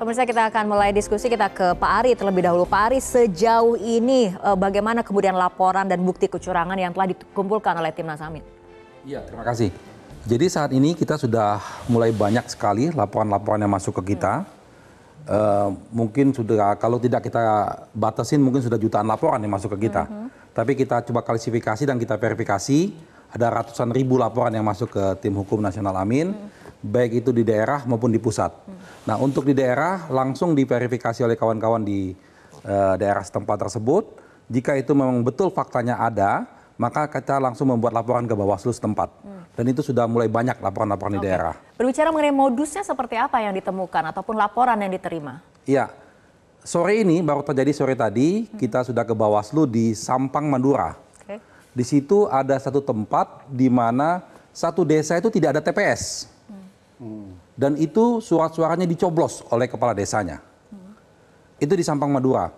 Pemirsa kita akan mulai diskusi kita ke Pak Ari terlebih dahulu. Pak Ari sejauh ini eh, bagaimana kemudian laporan dan bukti kecurangan yang telah dikumpulkan oleh Timnas Amin? Iya terima kasih. Jadi saat ini kita sudah mulai banyak sekali laporan-laporan yang masuk ke kita. Uh, mungkin sudah kalau tidak kita batasin mungkin sudah jutaan laporan yang masuk ke kita. -hmm. Tapi kita coba klasifikasi dan kita verifikasi ada ratusan ribu laporan yang masuk ke tim hukum nasional Amin. -hmm baik itu di daerah maupun di pusat. Hmm. Nah untuk di daerah langsung diverifikasi oleh kawan-kawan di uh, daerah setempat tersebut. Jika itu memang betul faktanya ada, maka kita langsung membuat laporan ke Bawaslu setempat. Hmm. Dan itu sudah mulai banyak laporan-laporan okay. di daerah. Berbicara mengenai modusnya seperti apa yang ditemukan ataupun laporan yang diterima? Iya. Sore ini baru terjadi sore tadi hmm. kita sudah ke Bawaslu di Sampang Madura. Okay. Di situ ada satu tempat di mana satu desa itu tidak ada TPS. Dan itu surat-suaranya dicoblos oleh kepala desanya. Itu di Sampang Madura.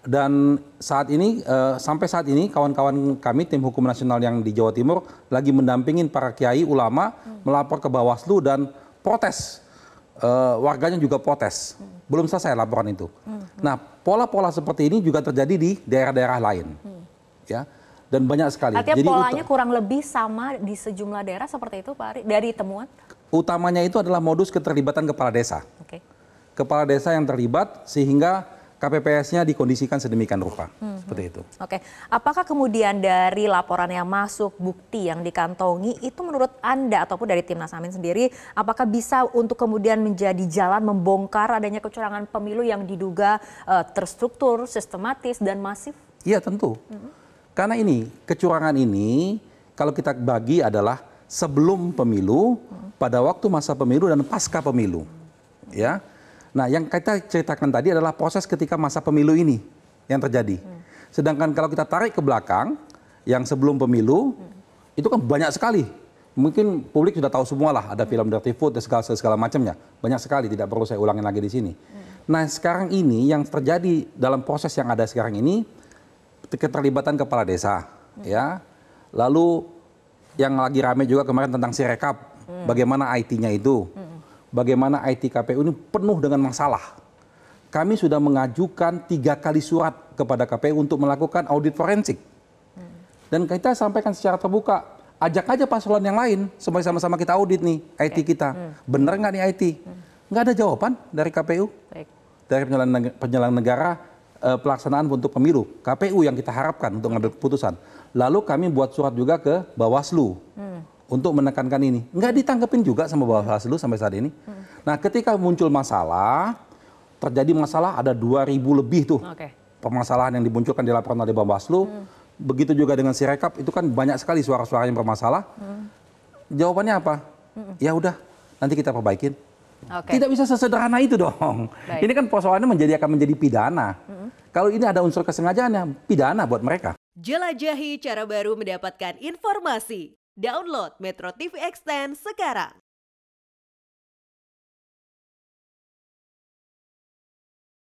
Dan saat ini uh, sampai saat ini kawan-kawan kami tim hukum nasional yang di Jawa Timur lagi mendampingin para kiai ulama hmm. melapor ke Bawaslu dan protes. Uh, warganya juga protes. Hmm. Belum selesai laporan itu. Hmm. Nah, pola-pola seperti ini juga terjadi di daerah-daerah lain. Hmm. Ya dan banyak sekali. Artinya Jadi polanya kurang lebih sama di sejumlah daerah seperti itu Pak Ari, dari temuan? Utamanya itu adalah modus keterlibatan kepala desa. Okay. Kepala desa yang terlibat sehingga KPPS-nya dikondisikan sedemikian rupa, hmm, hmm. seperti itu. Oke, okay. apakah kemudian dari laporan yang masuk, bukti yang dikantongi itu menurut Anda ataupun dari Timnas Amin sendiri, apakah bisa untuk kemudian menjadi jalan membongkar adanya kecurangan pemilu yang diduga uh, terstruktur, sistematis, dan masif? Iya tentu. Hmm. Karena ini, kecurangan ini kalau kita bagi adalah sebelum pemilu, pada waktu masa pemilu dan pasca pemilu. Ya. Nah, yang kita ceritakan tadi adalah proses ketika masa pemilu ini yang terjadi. Sedangkan kalau kita tarik ke belakang yang sebelum pemilu itu kan banyak sekali. Mungkin publik sudah tahu semua lah ada film Dirty Food dan segala segala macamnya. Banyak sekali tidak perlu saya ulangi lagi di sini. Nah, sekarang ini yang terjadi dalam proses yang ada sekarang ini keterlibatan kepala desa ya lalu yang lagi rame juga kemarin tentang si sirekap bagaimana IT-nya itu bagaimana IT KPU ini penuh dengan masalah kami sudah mengajukan tiga kali surat kepada KPU untuk melakukan audit forensik dan kita sampaikan secara terbuka ajak aja paslon yang lain supaya sama-sama kita audit nih IT kita hmm. bener nggak nih IT hmm. nggak ada jawaban dari KPU Baik. dari penyelenggara negara Eh, pelaksanaan untuk pemilu KPU yang kita harapkan untuk mengambil keputusan lalu kami buat surat juga ke Bawaslu hmm. untuk menekankan ini Enggak ditanggepin juga sama Bawaslu sampai saat ini hmm. nah ketika muncul masalah terjadi masalah ada 2000 lebih tuh okay. permasalahan yang dimunculkan dilaporkan oleh Bawaslu hmm. begitu juga dengan Sirekap itu kan banyak sekali suara-suara yang bermasalah hmm. jawabannya apa hmm. ya udah nanti kita perbaikin Okay. Tidak bisa sesederhana itu dong. Baik. Ini kan persoalannya menjadi akan menjadi pidana. Mm-hmm. Kalau ini ada unsur kesengajaan ya pidana buat mereka. Jelajahi cara baru mendapatkan informasi. Download Metro TV Extend sekarang.